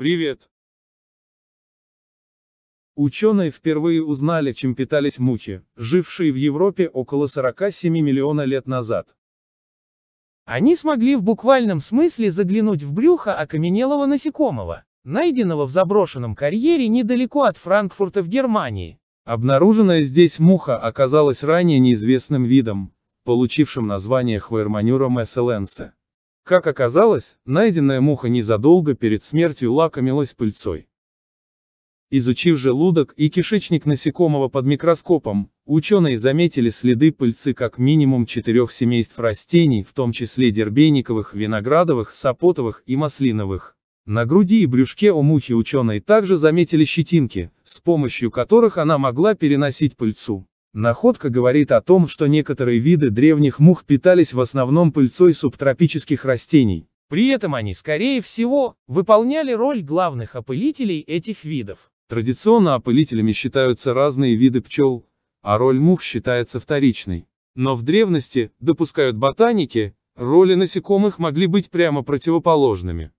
Привет. Ученые впервые узнали, чем питались мухи, жившие в Европе около 47 миллиона лет назад. Они смогли в буквальном смысле заглянуть в брюхо окаменелого насекомого, найденного в заброшенном карьере недалеко от Франкфурта в Германии. Обнаруженная здесь муха оказалась ранее неизвестным видом, получившим название хвейрманюра меселенса. Как оказалось, найденная муха незадолго перед смертью лакомилась пыльцой. Изучив желудок и кишечник насекомого под микроскопом, ученые заметили следы пыльцы как минимум четырех семейств растений, в том числе дербейниковых, виноградовых, сапотовых и маслиновых. На груди и брюшке у мухи ученые также заметили щетинки, с помощью которых она могла переносить пыльцу. Находка говорит о том, что некоторые виды древних мух питались в основном пыльцой субтропических растений. При этом они, скорее всего, выполняли роль главных опылителей этих видов. Традиционно опылителями считаются разные виды пчел, а роль мух считается вторичной. Но в древности, допускают ботаники, роли насекомых могли быть прямо противоположными.